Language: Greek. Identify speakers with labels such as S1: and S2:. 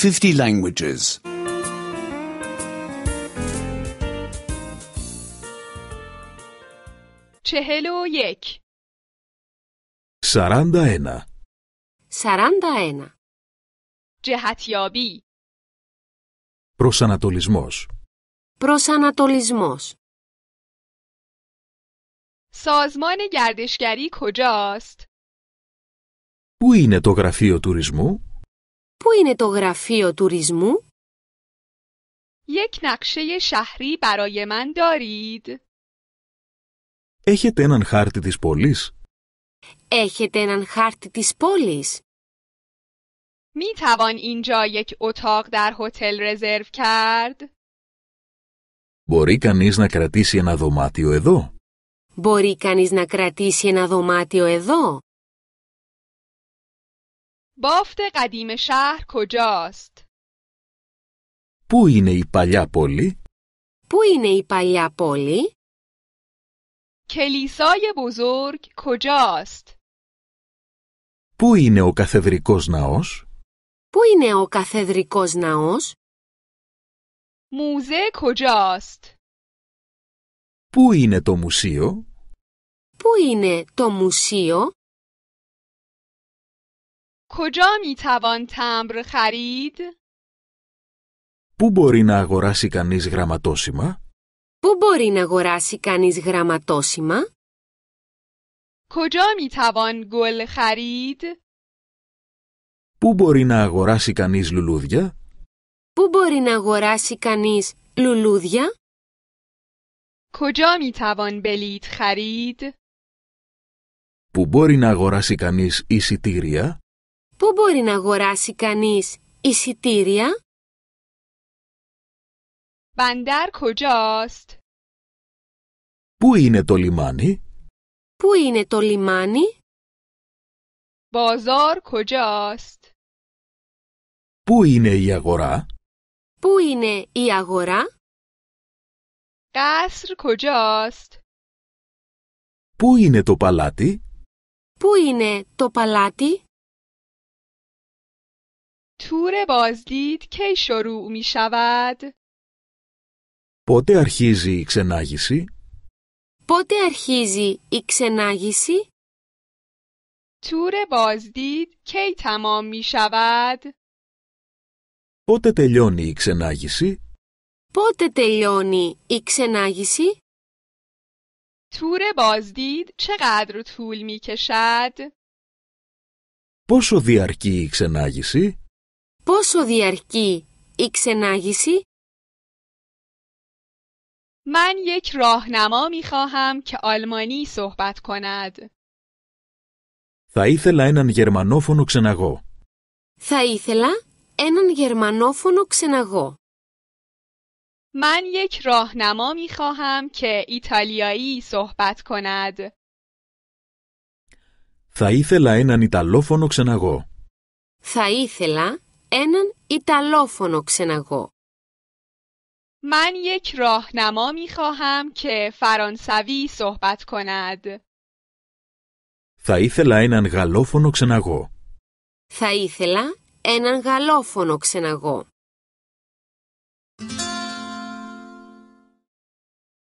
S1: 50 languages. 41
S2: 41
S1: 41 جهتیابی
S2: Προσανατολισμός
S3: سازمان گردشگری کجاست؟
S2: Πού είναι το γραφείο τουρισμού?
S1: Πού είναι
S3: το
S4: γραφείο τουρισμού?
S2: Έχετε έναν χάρτη της πόλης?
S4: Έχετε έναν χάρτη της πόλης?
S1: می توان اینجا یک اتاق در هتل رزرو کرد؟
S5: Μπορεί κανείς να κρατήσει ένα δωμάτιο εδώ?
S4: Μπορεί κανείς να κρατήσει ένα δωμάτιο εδώ?
S2: Πού είναι η παλιά πόλη?
S3: Πού είναι η παλιά
S4: πόλη?
S3: η بزرگ کجاست؟
S2: Πού είναι ο καθεδρικός ναός?
S3: Πού είναι ο καθεδρικός
S4: ναός?
S2: Πού είναι το μουσείο?
S3: Πού είναι το μουσείο? کجا تمبر خرید؟
S2: Πού μπορεί να αγοράσει κανείς γραμματόσημα?
S3: Πού
S1: μπορεί να
S4: αγοράσει κανείς γραμματόσημα?
S1: کجا میتوان گل خرید؟
S5: Πού μπορεί να αγοράσει κανείς
S2: λουλούδια?
S4: Πού μπορεί να αγοράσει κανείς λουλούδια? خرید؟
S2: Πού μπορεί
S5: να αγοράσει κανείς εισιτήρια?
S4: Πού μπορεί να αγοράσει κανείς
S3: εισιτήρια? Bandar kojast?
S2: Πού είναι το λιμάνι?
S3: Πού είναι το λιμάνι?
S2: Πού είναι η αγορά?
S3: Πού είναι η αγορά? Κάσρ κοτζάστ.
S2: Πού είναι το παλάτι?
S3: Πού είναι το παλάτι? تور بازدید کی شروع می شود؟
S2: پته ارخیزی ای
S5: ξενάγηση؟
S4: پوته ارخیزی ای
S1: تور بازدید کی تمام می شود؟
S5: پته تلیونی ای ξενάγηση؟
S1: تلیونی ای تور بازدید چقدر طول می کشد؟
S2: پوسو دیارکی ای
S1: Πόσο
S3: διαρκεί η ξενάγηση?
S1: من یک راهنما می خواهم که آلمانی صحبت کند.
S5: Θα ήθελα έναν γερμανόφωνο ξεναγό.
S1: Θα ήθελα έναν
S4: γερμανόφωνο ξεναγό.
S1: من یک راهنما می خواهم که ایتالیایی صحبت کند.
S5: Θα ήθελα έναν Ιταλόφωνο ξεναγό.
S1: Θα ήθελα έναν
S4: Ιταλόφωνο ξεναγό.
S1: من یک راهنما می خواهم که فرانسوی صحبت کند.
S4: Θα
S5: ήθελα έναν γαλλόφωνο ξεναγό.
S1: Θα ήθελα έναν γαλλόφωνο
S2: ξεναγό.